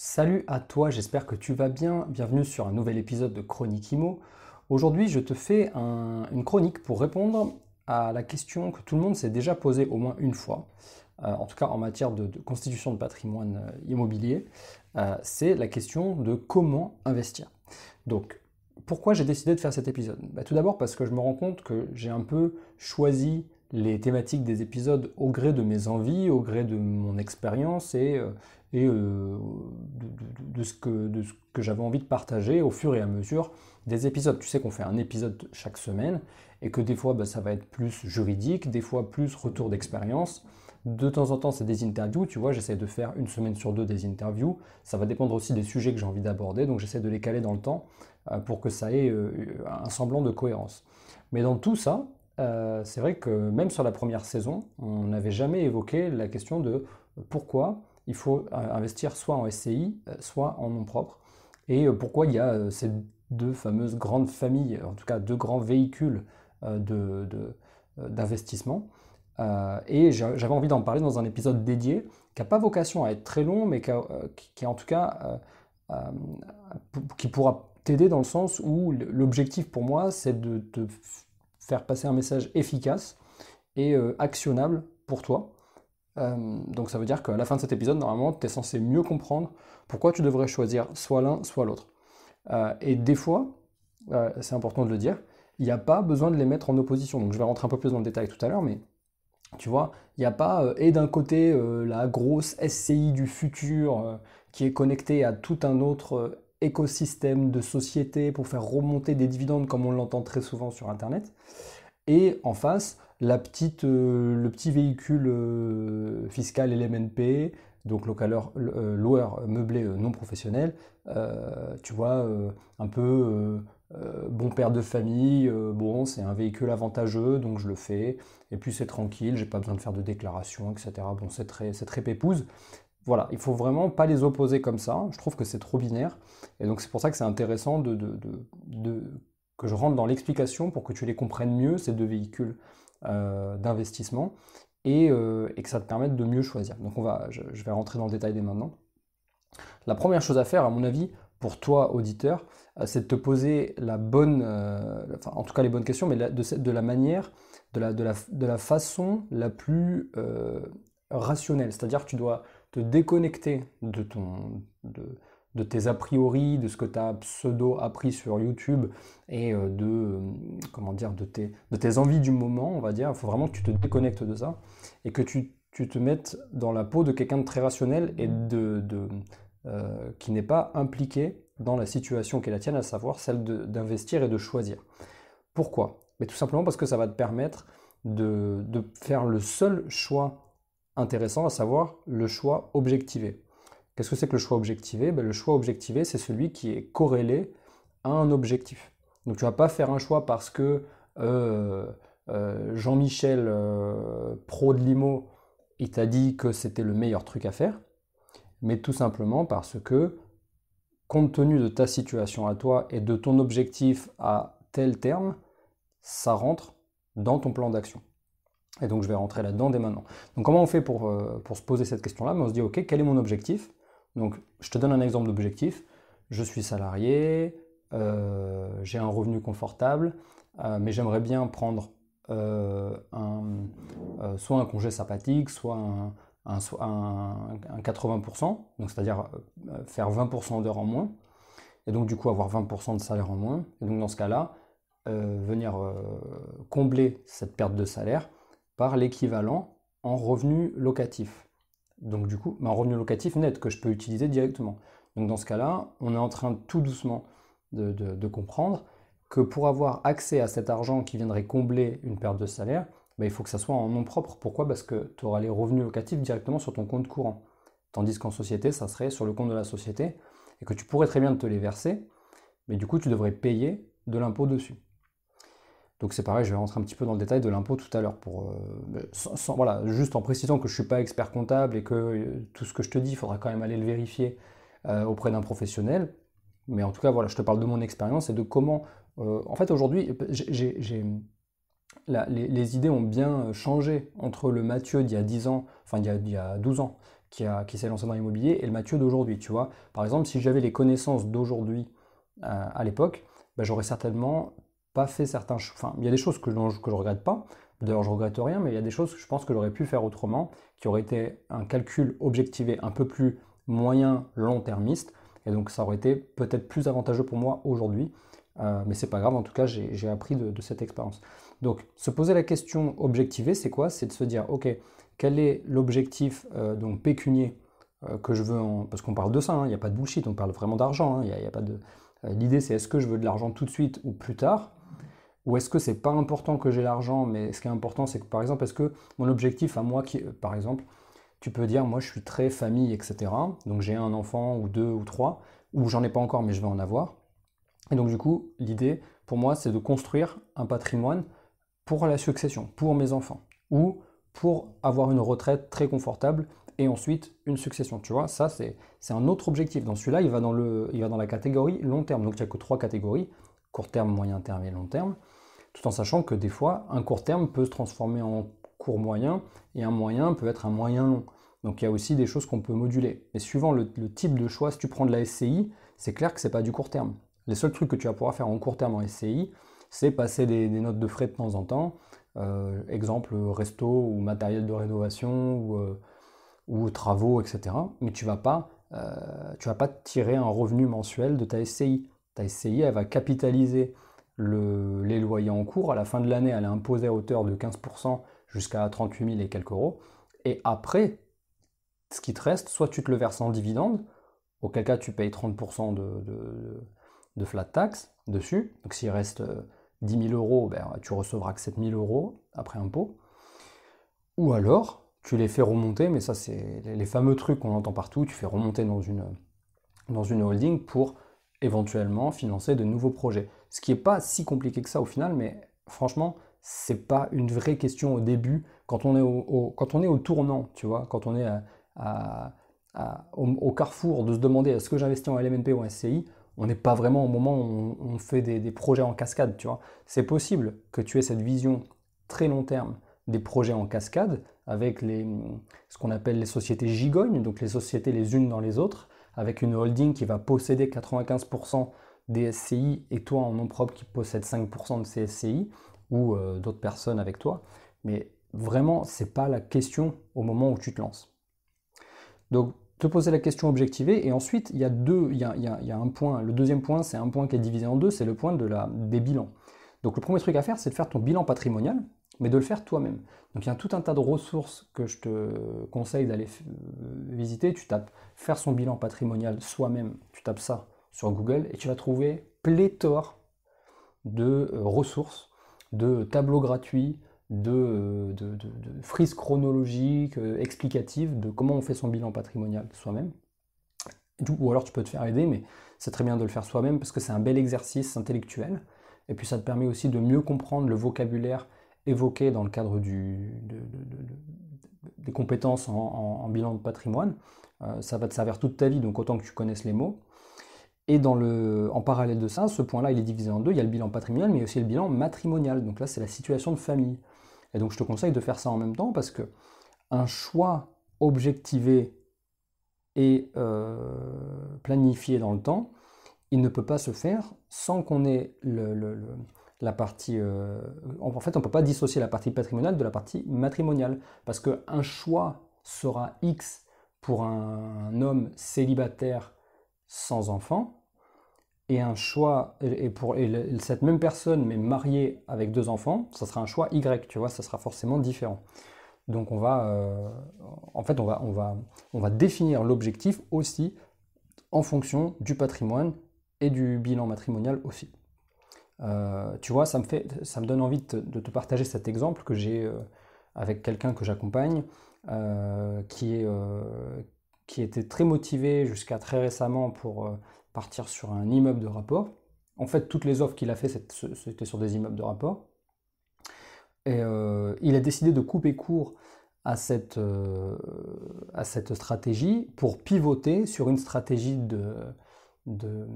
Salut à toi, j'espère que tu vas bien. Bienvenue sur un nouvel épisode de Chronique Imo. Aujourd'hui, je te fais une chronique pour répondre à la question que tout le monde s'est déjà posée au moins une fois, euh, en tout cas en matière de, constitution de patrimoine euh, immobilier. Euh, c'est la question de comment investir. Donc, pourquoi j'ai décidé de faire cet épisode bah, Tout d'abord parce que je me rends compte que j'ai un peu choisi les thématiques des épisodes au gré de mes envies, au gré de mon expérience et et euh, de, ce que, que j'avais envie de partager au fur et à mesure des épisodes. Tu sais qu'on fait un épisode chaque semaine et que des fois bah, ça va être plus juridique, des fois plus retour d'expérience. De temps en temps, c'est des interviews, tu vois, j'essaie de faire une semaine sur deux des interviews. Ça va dépendre aussi des sujets que j'ai envie d'aborder, donc j'essaie de les caler dans le temps euh, pour que ça ait euh, un semblant de cohérence. Mais dans tout ça, c'est vrai que même sur la première saison, on n'avait jamais évoqué la question de pourquoi il faut euh, investir soit en SCI, euh, soit en nom propre. Et euh, pourquoi il y a ces deux fameuses grandes familles, en tout cas deux grands véhicules d'investissement Et j'avais envie d'en parler dans un épisode dédié qui n'a pas vocation à être très long, mais qui, en tout cas qui pourra t'aider dans le sens où l'objectif pour moi, c'est de te faire passer un message efficace et actionnable pour toi euh, donc ça veut dire qu'à la fin de cet épisode, normalement, tu es censé mieux comprendre pourquoi tu devrais choisir soit l'un, soit l'autre. Euh, et des fois, euh, c'est important de le dire, il n'y a pas besoin de les mettre en opposition. Donc je vais rentrer un peu plus dans le détail tout à l'heure, mais tu vois, il n'y a pas, et d'un côté, la grosse SCI du futur qui est connectée à tout un autre écosystème de société pour faire remonter des dividendes comme on l'entend très souvent sur Internet. Et en face, petite, euh, le petit véhicule euh, fiscal LMNP, donc localeur, loueur meublé euh, non professionnel, tu vois, un peu bon père de famille, bon, c'est un véhicule avantageux, donc je le fais, et puis c'est tranquille, j'ai pas besoin de faire de déclaration, etc. Bon, c'est très, très Voilà, il faut vraiment pas les opposer comme ça, je trouve que c'est trop binaire, et donc c'est pour ça que c'est intéressant de, que je rentre dans l'explication pour que tu les comprennes mieux, ces deux véhicules. Euh, d'investissement euh, et, que ça te permette de mieux choisir. Donc on va, je, vais rentrer dans le détail dès maintenant. La première chose à faire, à mon avis, pour toi, auditeur, euh, c'est de te poser la bonne, enfin, en tout cas les bonnes questions, mais de, de la manière, de la, de de la façon la plus rationnelle. C'est-à-dire que tu dois te déconnecter de ton, de, de tes a priori, de ce que tu as pseudo appris sur YouTube et euh, de euh, comment dire tes, de tes envies du moment, on va dire. Il faut vraiment que tu te déconnectes de ça et que tu, te mettes dans la peau de quelqu'un de très rationnel et de, euh, qui n'est pas impliqué dans la situation qui est la tienne, à savoir celle d'investir et de choisir. Pourquoi Mais tout simplement parce que ça va te permettre de faire le seul choix intéressant, à savoir le choix objectivé. Qu'est-ce que c'est que le choix objectivé ben, Le choix objectivé, c'est celui qui est corrélé à un objectif. Donc tu ne vas pas faire un choix parce que euh, euh, Jean-Michel euh, Pro de Limo, il t'a dit que c'était le meilleur truc à faire, mais tout simplement parce que, compte tenu de ta situation à toi et de ton objectif à tel terme, ça rentre dans ton plan d'action. Et donc je vais rentrer là-dedans dès maintenant. Donc comment on fait pour, pour se poser cette question-là ben, On se dit, ok, quel est mon objectif donc, je te donne un exemple d'objectif. Je suis salarié, euh, j'ai un revenu confortable, euh, mais j'aimerais bien prendre euh, soit un congé sympathique, soit un, 80%, donc c'est-à-dire faire 20% d'heures en moins, et donc du coup avoir 20% de salaire en moins. Et donc dans ce cas-là, venir combler cette perte de salaire par l'équivalent en revenu locatif donc du coup un revenu locatif net que je peux utiliser directement. Donc dans ce cas-là, on est en train tout doucement de, comprendre que pour avoir accès à cet argent qui viendrait combler une perte de salaire, bah, il faut que ça soit en nom propre. Pourquoi Parce que tu auras les revenus locatifs directement sur ton compte courant. Tandis qu'en société, ça serait sur le compte de la société et que tu pourrais très bien te les verser, mais du coup, tu devrais payer de l'impôt dessus. Donc c'est pareil, je vais rentrer un petit peu dans le détail de l'impôt tout à l'heure pour euh, voilà, juste en précisant que je ne suis pas expert comptable et que euh, tout ce que je te dis, il faudra quand même aller le vérifier euh, auprès d'un professionnel. Mais en tout cas, voilà, je te parle de mon expérience et de comment. en fait, aujourd'hui, j'ai, les, idées ont bien changé entre le Mathieu d'il y a 10 ans, enfin d'il y, a, 12 ans, qui, a, qui s'est lancé dans l'immobilier, et le Mathieu d'aujourd'hui, tu vois. Par exemple, si j'avais les connaissances d'aujourd'hui à l'époque, ben, j'aurais certainement fait certains. Enfin, il y a des choses que, je, ne regrette pas. D'ailleurs, je regrette rien, mais il y a des choses que je pense que j'aurais pu faire autrement, qui aurait été un calcul objectivé un peu plus moyen, long-termiste. Et donc, ça aurait été peut-être plus avantageux pour moi aujourd'hui. Euh, mais c'est pas grave, en tout cas, j'ai appris de, cette expérience. Donc, se poser la question objectivée, c'est quoi C'est de se dire, OK, quel est l'objectif euh, donc pécunier euh, que je veux Parce qu'on parle de ça, hein, il n'y a pas de bullshit, on parle vraiment d'argent. Hein, a pas de... L'idée, c'est est-ce que je veux de l'argent tout de suite ou plus tard ou est-ce que c'est pas important que j'ai l'argent, mais ce qui est important, c'est que par exemple, est-ce que mon objectif à moi, qui, par exemple, tu peux dire, moi je suis très famille, etc. Donc j'ai un enfant ou deux ou trois, ou j'en ai pas encore, mais je vais en avoir. Et donc du coup, l'idée pour moi, c'est de construire un patrimoine pour la succession, pour mes enfants, ou pour avoir une retraite très confortable et ensuite une succession. Tu vois, ça c'est un autre objectif. Dans celui-là, il, il va dans la catégorie long terme. Donc il n'y a que trois catégories, court terme, moyen terme et long terme tout en sachant que des fois, un court terme peut se transformer en court moyen, et un moyen peut être un moyen long. Donc il y a aussi des choses qu'on peut moduler. Mais suivant le, type de choix, si tu prends de la SCI, c'est clair que ce c'est pas du court terme. Les seuls trucs que tu vas pouvoir faire en court terme en SCI, c'est passer des, notes de frais de temps en temps, euh, exemple resto ou matériel de rénovation ou, euh, travaux, etc. Mais tu vas euh, tu vas pas tirer un revenu mensuel de ta SCI. Ta SCI, elle va capitaliser les loyers en cours. À la fin de l'année, elle est imposée à hauteur de 15% jusqu'à 38 000 et quelques euros. Et après, ce qui te reste, soit tu te le verses en dividende, auquel cas tu payes 30% de, de, de, flat tax dessus. Donc s'il reste 10 euh, 000 euros, ben, tu recevras que 7 000 euros après impôt. Ou alors, tu les fais remonter, mais ça c'est les fameux trucs qu'on entend partout, tu fais remonter dans une, dans une holding pour éventuellement financer de nouveaux projets. Ce qui n'est pas si compliqué que ça au final, mais franchement, c'est pas une vraie question au début quand on est au, quand on est au tournant, tu vois, quand on est à, au, carrefour de se demander est-ce que j'investis en LMNP ou en SCI, on n'est pas vraiment au moment où on, fait des, des, projets en cascade, tu vois. C'est possible que tu aies cette vision très long terme des projets en cascade avec les, ce qu'on appelle les sociétés gigognes, donc les sociétés les unes dans les autres, avec une holding qui va posséder 95% des SCI et toi en nom propre qui possède 5% de ces SCI ou euh, d'autres personnes avec toi. Mais vraiment, ce n'est pas la question au moment où tu te lances. Donc, te poser la question objectivée. Et ensuite, il y a deux, il y a un point. Le deuxième point, c'est un point qui est divisé en deux, c'est le point de la, des bilans. Donc, le premier truc à faire, c'est de faire ton bilan patrimonial mais de le faire toi-même. Donc il y a tout un tas de ressources que je te conseille d'aller euh, visiter. Tu tapes faire son bilan patrimonial soi-même, tu tapes ça sur Google et tu vas trouver pléthore de euh, ressources, de tableaux gratuits, de, euh, de frises chronologiques, explicatives de comment on fait son bilan patrimonial soi-même. Ou alors tu peux te faire aider, mais c'est très bien de le faire soi-même parce que c'est un bel exercice intellectuel. Et puis ça te permet aussi de mieux comprendre le vocabulaire évoqué dans le cadre des compétences en, bilan de patrimoine. Euh, ça va te servir toute ta vie, donc autant que tu connaisses les mots. Et en parallèle de ça, ce point-là, il est divisé en deux. Il y a le bilan patrimonial, mais aussi le bilan matrimonial. Donc là, c'est la situation de famille. Et donc, je te conseille de faire ça en même temps parce que un choix objectivé et euh, planifié dans le temps, il ne peut pas se faire sans qu'on ait le la partie. Euh, en fait, on ne peut pas dissocier la partie patrimoniale de la partie matrimoniale. Parce qu'un choix sera X pour un, homme célibataire sans enfant, et un choix, pour cette même personne, mais mariée avec deux enfants, ça sera un choix Y, tu vois, ça sera forcément différent. Donc on va, euh, en fait, on va, on va, on va définir l'objectif aussi en fonction du patrimoine et du bilan matrimonial aussi. Euh, tu vois, ça me, fait, ça me donne envie de te, partager cet exemple que j'ai euh, avec quelqu'un que j'accompagne, euh, qui, est, qui était très motivé jusqu'à très récemment pour partir sur un immeuble de rapport. En fait, toutes les offres qu'il a fait, c'était sur des immeubles de rapport. Et il a décidé de couper court à cette, à cette stratégie pour pivoter sur une stratégie de, de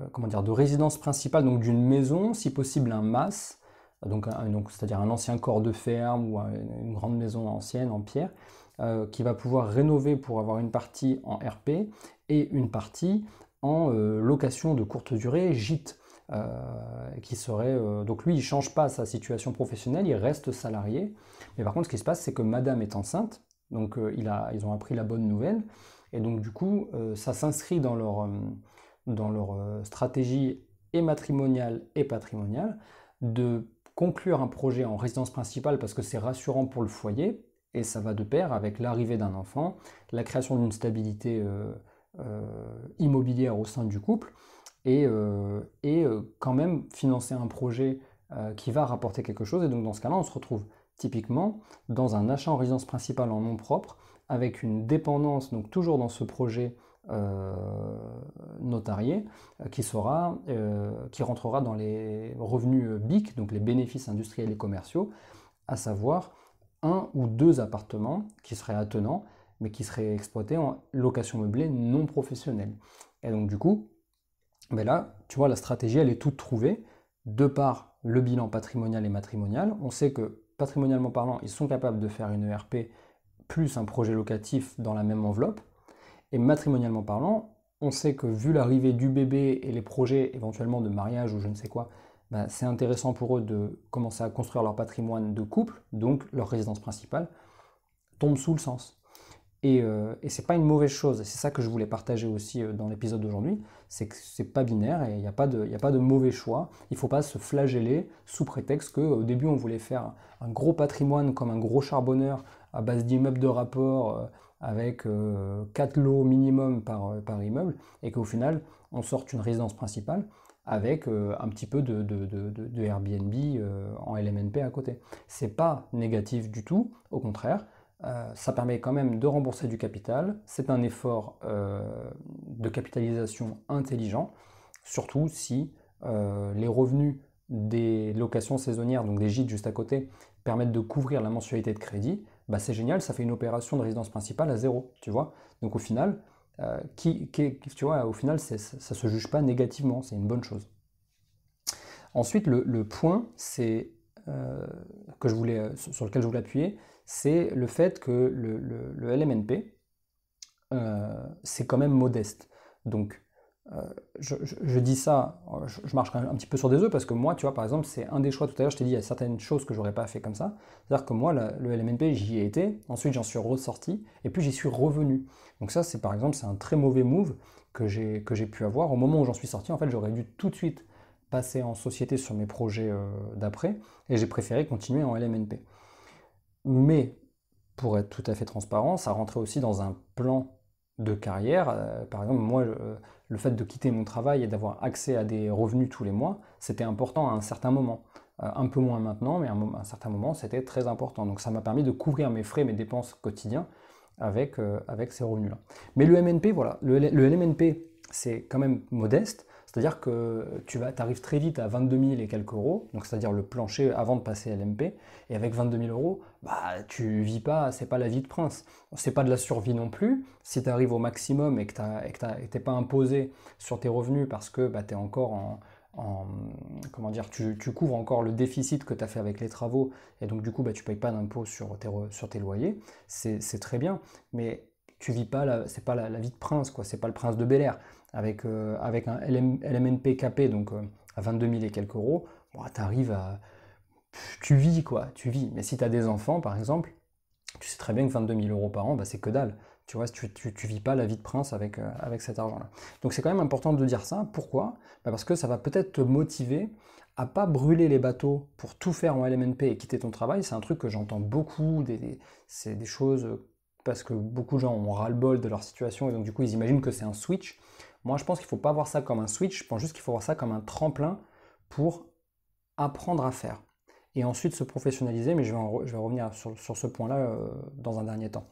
euh, comment dire, de résidence principale, donc d'une maison, si possible un mas, donc, donc c'est-à-dire un ancien corps de ferme ou une grande maison ancienne en pierre, euh, qui va pouvoir rénover pour avoir une partie en RP et une partie en euh, location de courte durée, gîte. qui serait donc lui il change pas sa situation professionnelle, il reste salarié. Mais par contre ce qui se passe c'est que Madame est enceinte, donc il a, ils ont appris la bonne nouvelle et donc du coup ça s'inscrit dans leur dans leur euh, stratégie et matrimoniale et patrimoniale, de conclure un projet en résidence principale parce que c'est rassurant pour le foyer et ça va de pair avec l'arrivée d'un enfant, la création d'une stabilité euh, euh, immobilière au sein du couple et, et quand même financer un projet qui va rapporter quelque chose. Et donc dans ce cas-là, on se retrouve typiquement dans un achat en résidence principale en nom propre avec une dépendance, donc toujours dans ce projet euh, notarié euh, qui, sera, euh, qui rentrera dans les revenus BIC, donc les bénéfices industriels et commerciaux, à savoir un ou deux appartements qui seraient attenants, mais qui seraient exploités en location meublée non professionnelle. Et donc du coup, ben là, tu vois, la stratégie, elle est toute trouvée, de par le bilan patrimonial et matrimonial. On sait que, patrimonialement parlant, ils sont capables de faire une ERP plus un projet locatif dans la même enveloppe. Et matrimonialement parlant, on sait que vu l'arrivée du bébé et les projets éventuellement de mariage ou je ne sais quoi, bah, c'est intéressant pour eux de commencer à construire leur patrimoine de couple, donc leur résidence principale, tombe sous le sens. Et, euh, et c'est pas une mauvaise chose, c'est ça que je voulais partager aussi euh, dans l'épisode d'aujourd'hui, c'est que c'est pas binaire et il n'y a, a, pas de mauvais choix. Il faut pas se flageller sous prétexte qu'au début on voulait faire un gros patrimoine comme un gros charbonneur à base d'immeubles de rapport. Euh, avec 4 euh, lots minimum euh, par, immeuble, et qu'au final, on sorte une résidence principale avec euh, un petit peu de, Airbnb en LMNP à côté. n'est pas négatif du tout, au contraire, ça permet quand même de rembourser du capital. C'est un effort de capitalisation intelligent, surtout si les revenus des locations saisonnières, donc des gîtes juste à côté, permettent de couvrir la mensualité de crédit. Bah, c'est génial, ça fait une opération de résidence principale à zéro, tu vois. Donc au final, euh, qui, qui, tu vois, au final, ça ne se juge pas négativement, c'est une bonne chose. Ensuite, le, point, c'est euh, que je voulais, euh, sur lequel je voulais appuyer, c'est le fait que le, LMNP, c'est quand même modeste. Donc, euh, je, dis ça, euh, je, marche un petit peu sur des œufs parce que moi, tu vois, par exemple, c'est un des choix. Tout à l'heure, je t'ai dit, il y a certaines choses que j'aurais pas fait comme ça. C'est-à-dire que moi, le LMNP, j'y ai été, ensuite j'en suis ressorti et puis j'y suis revenu. Donc, ça, c'est par exemple, c'est un très mauvais move que j'ai pu avoir. Au moment où j'en suis sorti, en fait, j'aurais dû tout de suite passer en société sur mes projets euh, d'après et j'ai préféré continuer en LMNP. Mais pour être tout à fait transparent, ça rentrait aussi dans un plan de carrière. Euh, par exemple, moi, le fait de quitter mon travail et d'avoir accès à des revenus tous les mois, c'était important à un certain moment. Euh, un peu moins maintenant, mais à un, certain moment, c'était très important. Donc ça m'a permis de couvrir mes frais, mes dépenses quotidiens avec, euh, avec ces revenus-là. Mais le MNP, voilà, le, le c'est quand même modeste, c'est-à-dire que tu vas, arrives très vite à 22 000 et quelques euros, donc c'est-à-dire le plancher avant de passer à l'MP, et avec 22 000 euros, bah, tu vis pas, c'est pas la vie de prince, c'est pas de la survie non plus. Si tu arrives au maximum et que tu n'es pas imposé sur tes revenus parce que bah, tu es encore en, comment dire, tu, couvres encore le déficit que tu as fait avec les travaux, et donc du coup bah, tu payes pas d'impôt sur tes, sur tes loyers, c'est très bien, mais tu vis pas, c'est pas la, la vie de prince, quoi, c'est pas le prince de Bel Air avec, euh, avec un LMNP KP, donc euh, à 22 000 et quelques euros, tu arrives à. Tu vis, quoi, tu vis. Mais si tu as des enfants, par exemple, tu sais très bien que 22 000 euros par an, bah, c'est que dalle. Tu vois, tu, tu, tu, vis pas la vie de prince avec, euh, avec cet argent-là. Donc c'est quand même important de dire ça. Pourquoi bah, Parce que ça va peut-être te motiver à pas brûler les bateaux pour tout faire en LMNP et quitter ton travail. C'est un truc que j'entends beaucoup, c'est des choses parce que beaucoup de gens ont ras-le-bol de leur situation et donc du coup ils imaginent que c'est un switch. Moi, je pense qu'il ne faut pas voir ça comme un switch, je pense juste qu'il faut voir ça comme un tremplin pour apprendre à faire. Et ensuite se professionnaliser, mais je vais, revenir sur, ce point-là euh, dans un dernier temps.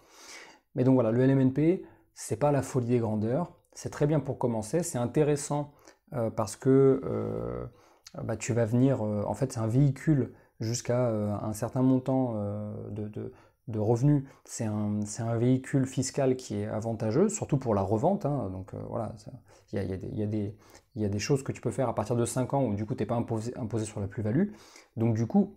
Mais donc voilà, le LMNP, c'est pas la folie des grandeurs, c'est très bien pour commencer, c'est intéressant euh, parce que euh, bah, tu vas venir, en fait c'est un véhicule jusqu'à un certain montant de, de revenus, c'est un, véhicule fiscal qui est avantageux, surtout pour la revente. Hein. donc euh, voilà, il y, y, y a, des choses que tu peux faire à partir de 5 ans où du coup tu n'es pas imposé, imposé, sur la plus-value. Donc du coup,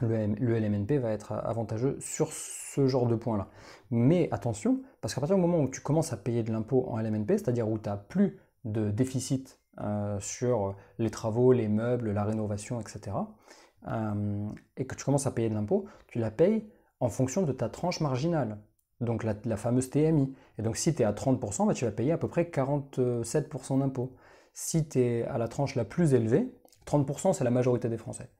le, le, LMNP va être avantageux sur ce genre de point-là. Mais attention, parce qu'à partir du moment où tu commences à payer de l'impôt en LMNP, c'est-à-dire où tu n'as plus de déficit euh, sur les travaux, les meubles, la rénovation, etc., euh, et que tu commences à payer de l'impôt, tu la payes en fonction de ta tranche marginale, donc la, fameuse TMI. Et donc si tu es à 30%, bah, tu vas payer à peu près 47% d'impôts. Si tu es à la tranche la plus élevée, 30% c'est la majorité des Français.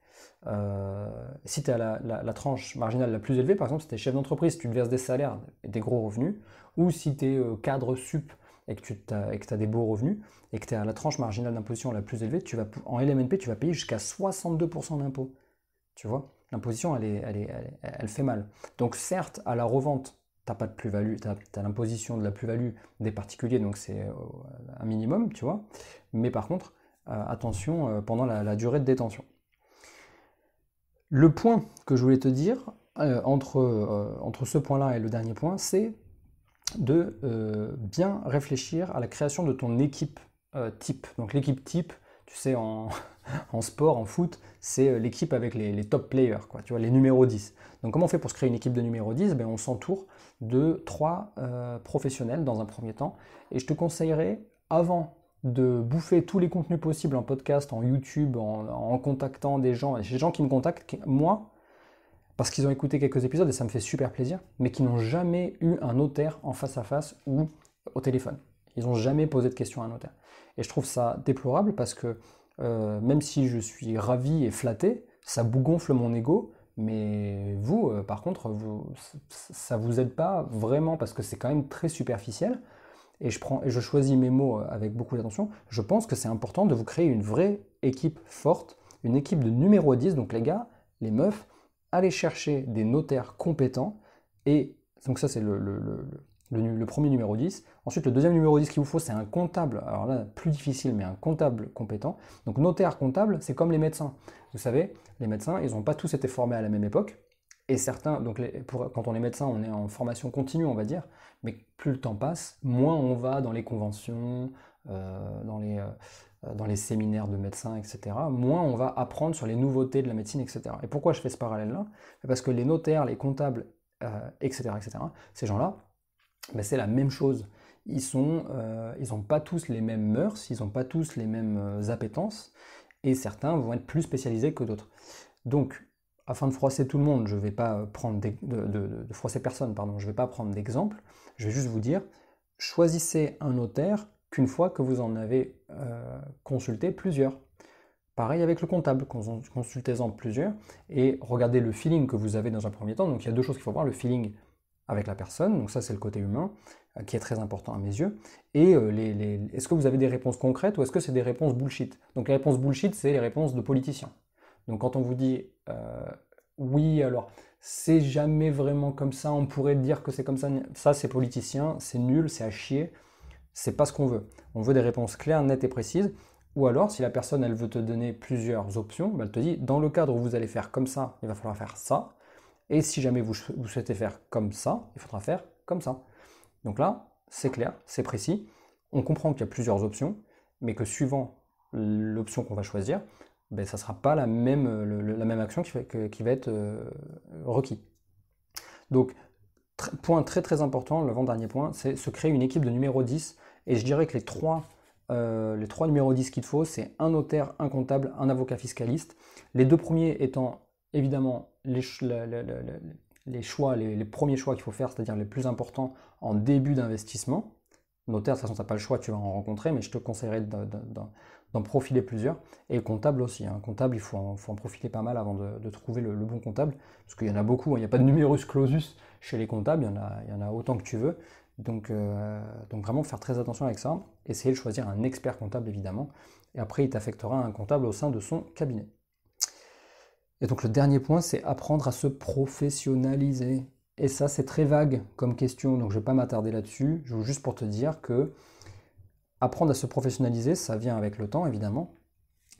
Euh, si tu es la, la, tranche marginale la plus élevée, par exemple, si tu es chef d'entreprise, tu te verses des salaires et des gros revenus, ou si tu es euh, cadre sup et que tu as, des beaux revenus, et que tu es à la tranche marginale d'imposition la plus élevée, tu vas, en LMNP, tu vas payer jusqu'à 62% d'impôts. Tu vois L'imposition, elle, est, elle, elle, fait mal. Donc certes, à la revente, tu pas de plus-value, tu as, l'imposition de la plus-value des particuliers, donc c'est euh, un minimum, tu vois. Mais par contre, euh, attention euh, pendant la, durée de détention. Le point que je voulais te dire, entre, entre ce point-là et le dernier point, c'est de bien réfléchir à la création de ton équipe type. Donc l'équipe type, tu sais, en, sport, en foot, c'est euh, l'équipe avec les, top players, tu vois, les numéros 10. Donc comment on fait pour se créer une équipe de numéro 10 ben, On s'entoure de trois euh, professionnels dans un premier temps. Et je te conseillerais, avant de bouffer tous les contenus possibles en podcast, en YouTube, en, contactant des gens, et des gens qui me contactent, moi, parce qu'ils ont écouté quelques épisodes et ça me fait super plaisir, mais qui n'ont jamais eu un notaire en face à face ou au téléphone. Ils n'ont jamais posé de questions à un notaire. Et je trouve ça déplorable parce que euh, même si je suis ravi et flatté, ça bougonfle mon ego. Mais vous, euh, par contre, vous, ça vous aide pas vraiment parce que c'est quand même très superficiel. Et je, prends, et je choisis mes mots euh, avec beaucoup d'attention. Je pense que c'est important de vous créer une vraie équipe forte, une équipe de numéro 10. Donc les gars, les meufs, allez chercher des notaires compétents. Et donc ça, c'est le, le, premier numéro 10. Ensuite, le deuxième numéro 10 qu'il vous faut, c'est un comptable. Alors là, plus difficile, mais un comptable compétent. Donc notaire comptable, c'est comme les médecins. Vous savez, les médecins, ils n'ont pas tous été formés à la même époque. Et certains, donc pour, quand on est médecin, on est en formation continue, on va dire. Mais plus le temps passe, moins on va dans les conventions, euh, dans, les, euh, dans les séminaires de médecins, etc. Moins on va apprendre sur les nouveautés de la médecine, etc. Et pourquoi je fais ce parallèle-là Parce que les notaires, les comptables, etc., euh, etc., ces gens-là, c'est la même chose. Ils n'ont euh, pas tous les mêmes mœurs, ils n'ont pas tous les mêmes euh, appétences, et certains vont être plus spécialisés que d'autres. Donc, afin de froisser tout le monde, je ne vais pas euh, prendre de, froisser personne, pardon, je vais pas prendre d'exemple, je vais juste vous dire, choisissez un notaire qu'une fois que vous en avez consulté plusieurs. Pareil avec le comptable, consultez-en plusieurs et regardez le feeling que vous avez dans un premier temps. Donc il y a deux choses qu'il faut voir, le feeling avec la personne. Donc ça, c'est le côté humain euh, qui est très important à mes yeux. Et euh, les, les... est-ce que vous avez des réponses concrètes ou est-ce que c'est des réponses bullshit Donc les réponses bullshit, c'est les réponses de politiciens. Donc quand on vous dit euh, oui, alors c'est jamais vraiment comme ça, on pourrait dire que c'est comme ça, ça c'est politicien, c'est nul, c'est à chier, c'est pas ce qu'on veut. On veut des réponses claires, nettes et précises. Ou alors, si la personne, elle veut te donner plusieurs options, bah, elle te dit, dans le cadre où vous allez faire comme ça, il va falloir faire ça. Et si jamais vous, souhaitez faire comme ça, il faudra faire comme ça. Donc là, c'est clair, c'est précis. On comprend qu'il y a plusieurs options, mais que suivant l'option qu'on va choisir, ben, ça ne sera pas la même, la même action qui, va être euh, requis. Donc, point très très important, le vent dernier point, c'est se créer une équipe de numéro 10. Et je dirais que les trois, euh, les trois numéros 10 qu'il faut, c'est un notaire, un comptable, un avocat fiscaliste. Les deux premiers étant évidemment les, choix, les, premiers choix qu'il faut faire, c'est-à-dire les plus importants en début d'investissement. Notaire, de toute façon, tu n'as pas le choix, tu vas en rencontrer, mais je te conseillerais d'en profiler plusieurs. Et comptable aussi. Hein. Comptable, il faut en, faut profiter pas mal avant de, trouver le, bon comptable. Parce qu'il y en a beaucoup, hein. il n'y a pas de numerus clausus chez les comptables, il y en a, autant que tu veux. Donc, euh, donc vraiment faire très attention avec ça. Essayer de choisir un expert comptable, évidemment. Et après, il t'affectera un comptable au sein de son cabinet. Et donc le dernier point, c'est apprendre à se professionnaliser. Et ça, c'est très vague comme question, donc je ne vais pas m'attarder là-dessus. Je veux juste pour te dire que apprendre à se professionnaliser, ça vient avec le temps, évidemment,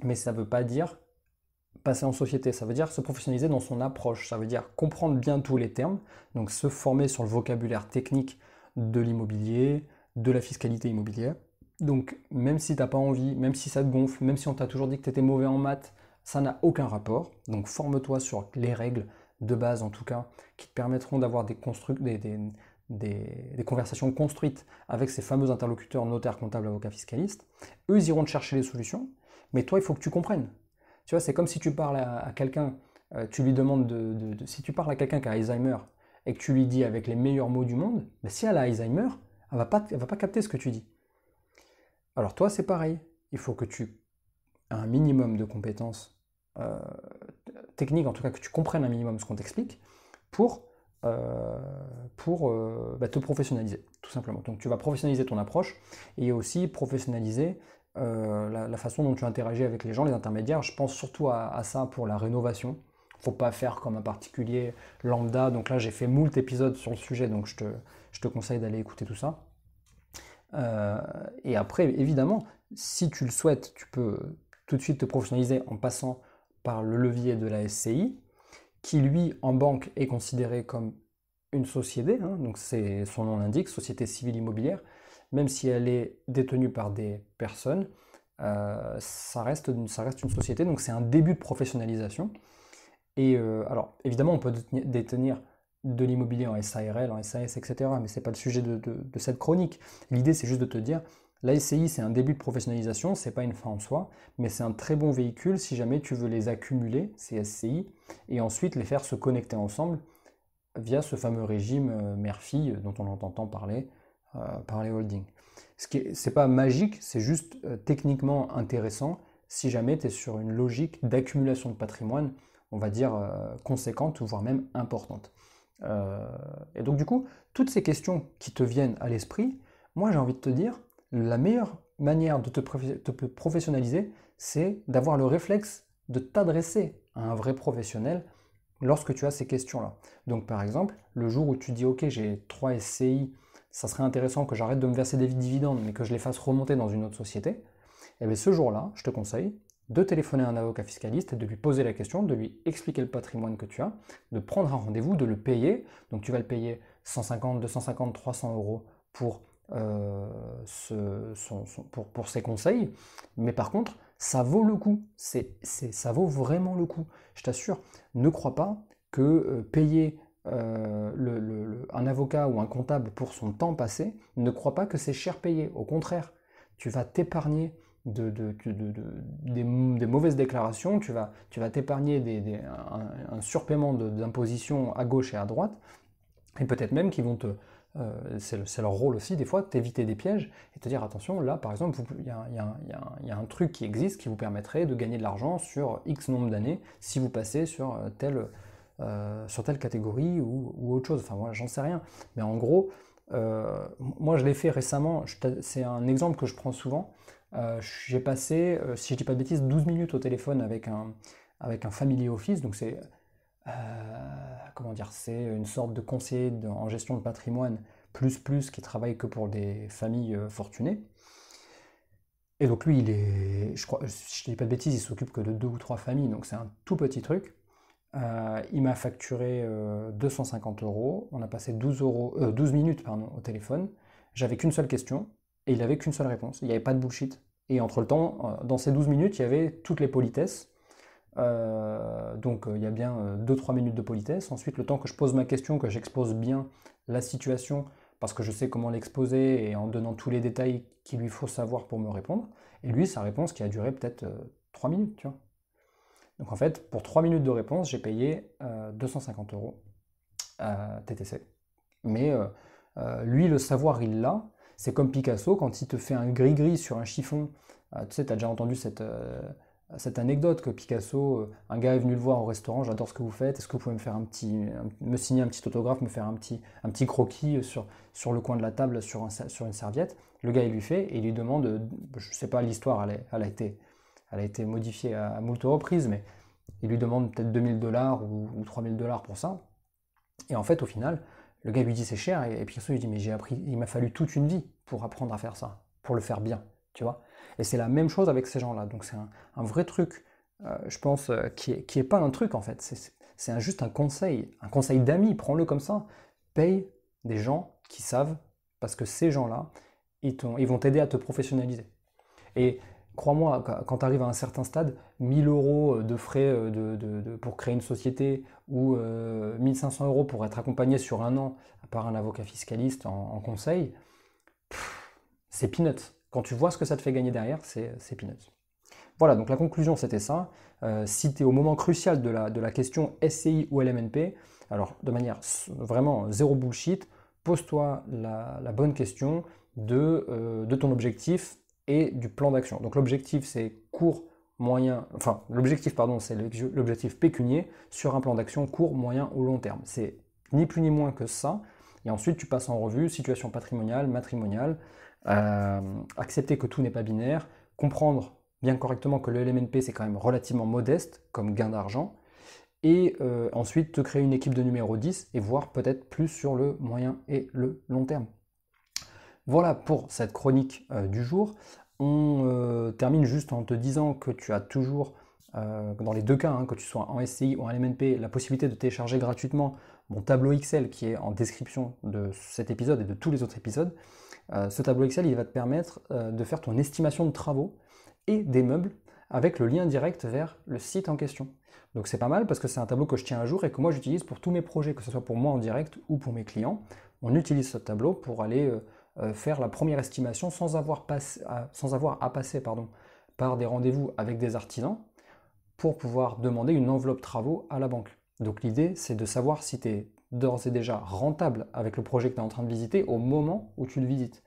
mais ça ne veut pas dire passer en société. Ça veut dire se professionnaliser dans son approche. Ça veut dire comprendre bien tous les termes, donc se former sur le vocabulaire technique de l'immobilier, de la fiscalité immobilière. Donc, même si tu n'as pas envie, même si ça te gonfle, même si on t'a toujours dit que tu étais mauvais en maths, ça n'a aucun rapport. Donc forme-toi sur les règles de base en tout cas, qui te permettront d'avoir des, conversations construites avec ces fameux interlocuteurs notaires, comptables, avocats, fiscalistes. Eux, ils iront te chercher les solutions, mais toi, il faut que tu comprennes. Tu vois, c'est comme si tu parles à, quelqu'un, euh, tu lui demandes de, Si tu parles à quelqu'un qui a Alzheimer et que tu lui dis avec les meilleurs mots du monde, Mais bah, si elle a Alzheimer, elle ne va, pas, va pas capter ce que tu dis. Alors toi, c'est pareil. Il faut que tu un minimum de compétences euh, techniques, en tout cas que tu comprennes un minimum ce qu'on t'explique, pour, euh, pour euh, bah, te professionnaliser, tout simplement. Donc tu vas professionnaliser ton approche et aussi professionnaliser la, façon dont tu interagis avec les gens, les intermédiaires. Je pense surtout à, ça pour la rénovation. Faut pas faire comme un particulier lambda. Donc là, j'ai fait moult épisodes sur le sujet, donc je te, je te conseille d'aller écouter tout ça. et après, évidemment, si tu le souhaites, tu peux tout de suite te professionnaliser en passant par le levier de la SCI, qui lui, en banque, est considéré comme une société, hein, donc c'est son nom l'indique, société civile immobilière, même si elle est détenue par des personnes, euh, ça, reste une, ça reste une société, donc c'est un début de professionnalisation. Et euh, alors, évidemment, on peut détenir de l'immobilier en SARL, en SAS, etc., mais ce n'est pas le sujet de cette chronique. L'idée, c'est juste de te dire, la SCI, c'est un début de professionnalisation, ce n'est pas une fin en soi, mais c'est un très bon véhicule si jamais tu veux les accumuler, ces SCI, et ensuite les faire se connecter ensemble via ce fameux régime euh, mère-fille euh, dont on entend tant parler euh, par les holdings. Ce qui n'est pas magique, c'est juste techniquement intéressant si jamais tu es sur une logique d'accumulation de patrimoine, on va dire conséquente conséquente, voire même importante. et donc du coup, toutes ces questions qui te viennent à l'esprit, moi j'ai envie de te dire, la meilleure manière de te, professionnaliser, c'est d'avoir le réflexe de t'adresser à un vrai professionnel lorsque tu as ces questions-là. Donc par exemple, le jour où tu dis OK, j'ai trois SCI, ça serait intéressant que j'arrête de me verser des dividendes mais que je les fasse remonter dans une autre société, et eh bien ce jour-là, je te conseille de téléphoner à un avocat fiscaliste et de lui poser la question, de lui expliquer le patrimoine que tu as, de prendre un rendez-vous, de le payer. Donc tu vas le payer 150, 250, 300 euros pour euh, ce, pour, ses conseils. Mais par contre, ça vaut le coup. ça vaut vraiment le coup. Je t'assure, ne crois pas que euh, payer euh, le, un avocat ou un comptable pour son temps passé, ne crois pas que c'est cher payé. Au contraire, tu vas t'épargner de, des, mauvaises déclarations, tu vas, tu vas t'épargner un, un, surpaiement d'imposition à gauche et à droite, et peut-être même qu'ils vont te, euh, c'est leur rôle aussi des fois d'éviter des pièges et à dire attention là par exemple il y, a un truc qui existe qui vous permettrait de gagner de l'argent sur X nombre d'années si vous passez sur euh, telle, euh, sur telle catégorie ou, autre chose. Enfin moi j'en sais rien. Mais en gros, moi je l'ai fait récemment, c'est un exemple que je prends souvent. j'ai passé, si je dis pas de bêtises, 12 minutes au téléphone avec un, avec un family office. Donc c'est euh, comment dire, c'est une sorte de conseiller en gestion de patrimoine plus plus qui travaille que pour des familles euh, fortunées. Et donc lui, il est, je crois, je dis pas de bêtises, il s'occupe que de deux ou trois familles, donc c'est un tout petit truc. Euh, il m'a facturé 250 euros, on a passé 12, euros, 12 minutes pardon, au téléphone, j'avais qu'une seule question, et il avait qu'une seule réponse, il n'y avait pas de bullshit. Et entre le temps, dans ces 12 minutes, il y avait toutes les politesses, euh, donc euh, il y a bien 2-3 euh, minutes de politesse. Ensuite, le temps que je pose ma question, que j'expose bien la situation, parce que je sais comment l'exposer et en donnant tous les détails qu'il lui faut savoir pour me répondre. Et lui, sa réponse qui a duré peut-être 3 minutes, Donc en fait, pour 3 minutes de réponse, j'ai payé 250 euros TTC. Mais lui, le savoir, il l'a. C'est comme Picasso, quand il te fait un gris-gris sur un chiffon, tu sais, tu as déjà entendu cette, cette anecdote que Picasso, euh, un gars est venu le voir au restaurant, j'adore ce que vous faites, est-ce que vous pouvez me faire un petit, me signer un petit autographe, me faire un petit, un petit croquis euh, sur, le coin de la table, sur, une serviette Le gars il lui fait et il lui demande, euh, je sais pas l'histoire, elle, a été, elle a été modifiée à, à moult reprises, mais il lui demande peut-être 2000 dollars ou, 3000 dollars pour ça. Et en fait au final, le gars lui dit c'est cher et, et Picasso lui dit mais j'ai appris, il m'a fallu toute une vie pour apprendre à faire ça, pour le faire bien tu vois. Et c'est la même chose avec ces gens-là. Donc c'est un, vrai truc, euh, je pense, euh, qui n'est est pas un truc en fait. C'est juste un conseil, un conseil d'amis, prends-le comme ça. Paye des gens qui savent, parce que ces gens-là, ils, ils, vont t'aider à te professionnaliser. Et crois-moi, quand tu arrives à un certain stade, 1000 euros euh, de frais de, pour créer une société ou 1500 euros pour être accompagné sur un an par un avocat fiscaliste en, en conseil, c'est peanuts quand tu vois ce que ça te fait gagner derrière, c'est peanuts. Voilà, donc la conclusion c'était ça. Euh, si tu es au moment crucial de la, question SCI ou LMNP, alors de manière vraiment euh, zéro bullshit, pose-toi la, bonne question de, euh, de, ton objectif et du plan d'action. Donc l'objectif c'est court, moyen, enfin l'objectif pardon c'est l'objectif pécunier sur un plan d'action court, moyen ou long terme. C'est ni plus ni moins que ça. Et ensuite tu passes en revue situation patrimoniale, matrimoniale, euh, accepter que tout n'est pas binaire, comprendre bien correctement que le LMNP c'est quand même relativement modeste comme gain d'argent, et euh, ensuite te créer une équipe de numéro 10 et voir peut-être plus sur le moyen et le long terme. Voilà pour cette chronique euh, du jour. On termine juste en te disant que tu as toujours, dans les deux cas, hein, que tu sois en SCI ou en LMNP, la possibilité de télécharger gratuitement mon tableau Excel qui est en description de cet épisode et de tous les autres épisodes. Euh, ce tableau Excel, il va te permettre euh, de faire ton estimation de travaux et des meubles avec le lien direct vers le site en question. Donc c'est pas mal parce que c'est un tableau que je tiens à jour et que moi j'utilise pour tous mes projets, que ce soit pour moi en direct ou pour mes clients. On utilise ce tableau pour aller euh, faire la première estimation sans avoir, à passer par des rendez-vous avec des artisans pour pouvoir demander une enveloppe travaux à la banque. Donc l'idée, c'est de savoir si tu es d'ores et déjà rentable avec le projet que tu es en train de visiter au moment où tu le visites.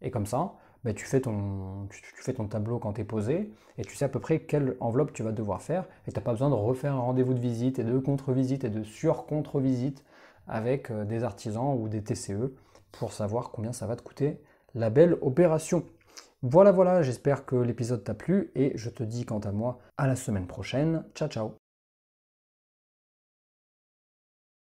Et comme ça, ben, tu, fais ton, tu, fais ton tableau quand tu es posé et tu sais à peu près quelle enveloppe tu vas devoir faire et tu n'as pas besoin de refaire un rendez-vous de visite et de contre-visite et de sur-contre-visite avec euh, des artisans ou des TCE pour savoir combien ça va te coûter la belle opération. Voilà, voilà, j'espère que l'épisode t'a plu et je te dis quant à moi à la semaine prochaine. Ciao, ciao